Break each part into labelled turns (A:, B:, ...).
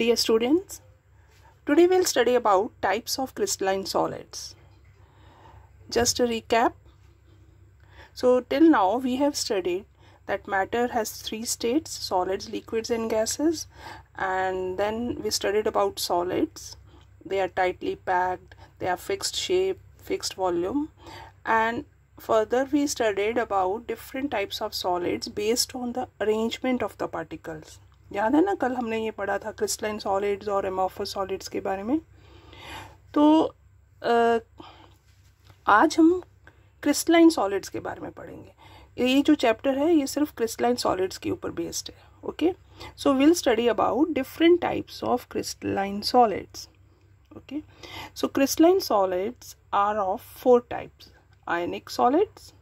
A: Dear students, today we'll study about types of crystalline solids. Just a recap. So till now we have studied that matter has three states, solids, liquids and gases. And then we studied about solids. They are tightly packed, they are fixed shape, fixed volume. And further we studied about different types of solids based on the arrangement of the particles याद है ना कल हमने ये पढ़ा था crystalline solids और amorphous solids के बारे में तो आ, आज हम क्रिस्टलाइन सॉलिड्स के बारे में पढ़ेंगे ये जो चैप्टर है ये सिर्फ क्रिस्टलाइन सॉलिड्स के ऊपर बेस्ड है okay so will study about different types of crystalline solids okay so crystalline solids are of four types ionic solids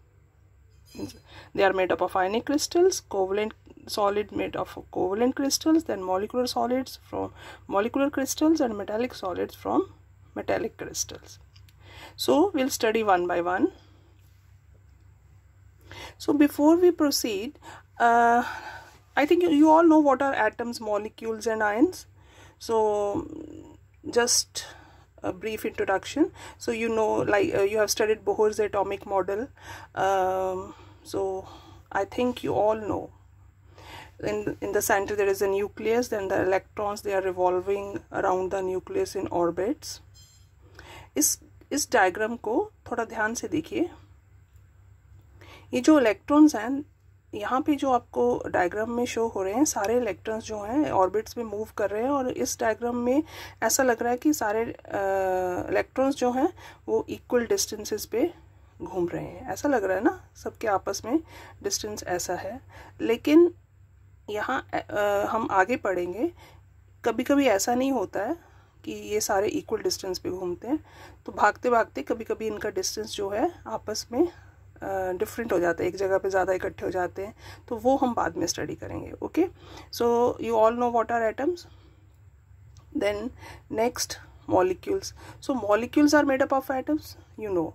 A: they are made up of ionic crystals covalent solid made of covalent crystals then molecular solids from molecular crystals and metallic solids from metallic crystals so we'll study one by one so before we proceed uh, i think you, you all know what are atoms molecules and ions so just a brief introduction so you know like uh, you have studied bohr's atomic model um, so i think you all know in in the center there is a nucleus then the electrons they are revolving around the nucleus in orbits इस इस diagram को थोड़ा ध्यान से देखिए ये जो electrons हैं यहाँ पे जो आपको डायग्राम में शो हो रहे हैं सारे इलेक्ट्रॉन्स जो हैं ऑर्बिट्स में मूव कर रहे हैं और इस डायग्राम में ऐसा लग रहा है कि सारे इलेक्ट्रॉन्स जो हैं वो इक्वल डिस्टेंसेस पे घूम रहे हैं ऐसा लग रहा है ना सबके आपस में डिस्टेंस ऐसा है लेकिन यहाँ हम आगे पढ़ेंगे कभी कभी ऐसा नहीं होता है कि ये सारे इक्वल डिस्टेंस पे घूमते हैं तो भागते भागते कभी कभी इनका डिस्टेंस जो है आपस में डिफरेंट हो जाता है एक जगह पे ज़्यादा इकट्ठे हो जाते हैं तो वो हम बाद में स्टडी करेंगे okay so you all know what are atoms then next molecules so molecules are made up of atoms you know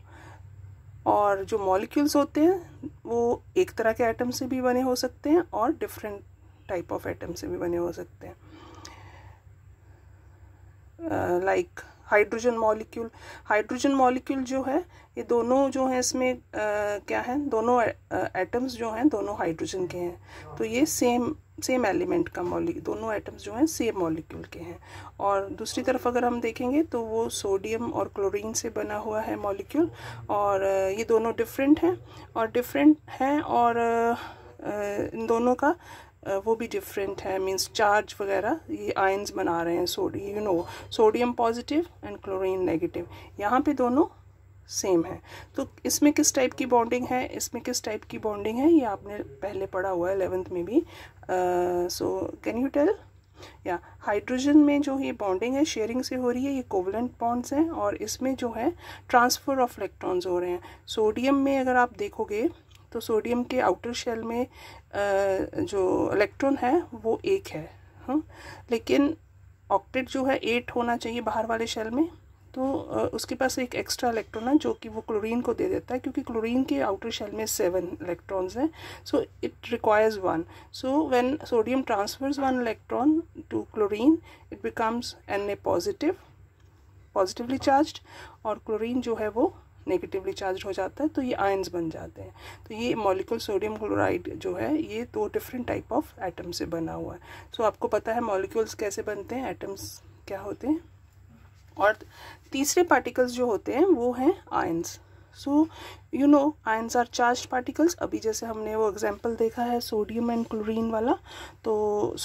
A: और जो मॉलिक्यूल्स होते हैं वो एक तरह के एटम से भी बने हो सकते हैं और डिफरेंट टाइप ऑफ एटम से भी बने हो सकते हैं like hydrogen molecule hydrogen molecule जो है ये दोनों जो हैं इसमें आ, क्या है दोनों एटम्स जो हैं दोनों हाइड्रोजन के हैं तो ये सेम सेम एलिमेंट का मॉलिक दोनों एटम्स जो हैं सेम मॉलिक्यूल के हैं और दूसरी तरफ अगर हम देखेंगे तो वो सोडियम और क्लोरीन से बना हुआ है मॉलिक्यूल और ये दोनों डिफरेंट हैं और डिफरेंट हैं और इन दोनों का Uh, वो भी डिफरेंट है मीन्स चार्ज वगैरह ये आयन्स बना रहे हैं सोडी you know sodium positive and chlorine negative यहाँ पे दोनों सेम है तो इसमें किस टाइप की बॉन्डिंग है इसमें किस टाइप की बॉन्डिंग है ये आपने पहले पढ़ा हुआ है एलेवेंथ में भी सो कैन यू टेल या हाइड्रोजन में जो ये बॉन्डिंग है शेयरिंग से हो रही है ये कोवलेंट बॉन्ड्स हैं और इसमें जो है ट्रांसफ़र ऑफ इलेक्ट्रॉन्स हो रहे हैं सोडियम में अगर आप देखोगे तो सोडियम के आउटर शेल में जो इलेक्ट्रॉन है वो एक है हाँ लेकिन ऑक्टेट जो है एट होना चाहिए बाहर वाले शेल में तो उसके पास एक एक्स्ट्रा इलेक्ट्रॉन है जो कि वो क्लोरीन को दे देता है क्योंकि क्लोरीन के आउटर शेल में सेवन इलेक्ट्रॉन्स हैं so it requires one so when sodium transfers one electron to chlorine it becomes an a positive positively charged और क्लोरीन जो है वो नेगेटिवली चार्ज हो जाता है तो ये आयन्स बन जाते हैं तो ये मॉलिकुल सोडियम क्लोराइड जो है ये दो डिफरेंट टाइप ऑफ एटम से बना हुआ है सो so, आपको पता है मॉलिक्यूल्स कैसे बनते हैं एटम्स क्या होते हैं और तीसरे पार्टिकल्स जो होते हैं वो हैं ions so you know ions are charge particles अभी जैसे हमने वो एग्जाम्पल देखा है सोडियम एंड क्लोरीन वाला तो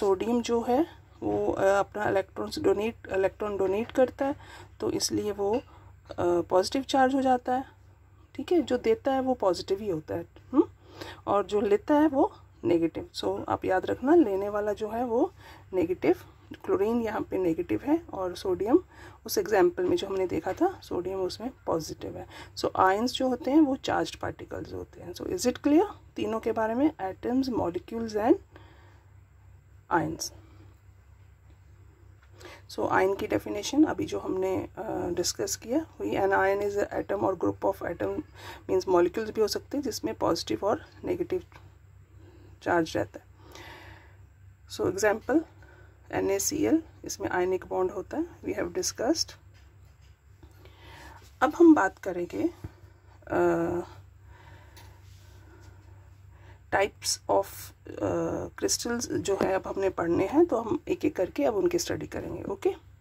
A: सोडियम जो है वो अपना इलेक्ट्रॉन्स डोनेट इलेक्ट्रॉन डोनेट करता है तो इसलिए वो पॉजिटिव चार्ज हो जाता है ठीक है जो देता है वो पॉजिटिव ही होता है हुँ? हम्म? और जो लेता है वो नेगेटिव सो so, आप याद रखना लेने वाला जो है वो नेगेटिव क्लोरीन यहाँ पे नेगेटिव है और सोडियम उस एग्जाम्पल में जो हमने देखा था सोडियम उसमें पॉजिटिव है सो so, आयंस जो होते हैं वो चार्ज पार्टिकल्स होते हैं सो इज़ इट क्लियर तीनों के बारे में atoms molecules and ions so so, ion की डेफिनेशन अभी जो हमने डिस्कस uh, किया हुई an ion is atom or group of atom means molecules भी हो सकते हैं जिसमें पॉजिटिव और नेगेटिव चार्ज रहता है so example
B: N A C L
A: इसमें आयनिक बॉन्ड होता है वी हैव डिस्कस्ड अब हम बात करेंगे uh, टाइप्स ऑफ क्रिस्टल्स जो है अब हमने पढ़ने हैं तो हम एक एक करके अब उनकी स्टडी करेंगे ओके okay?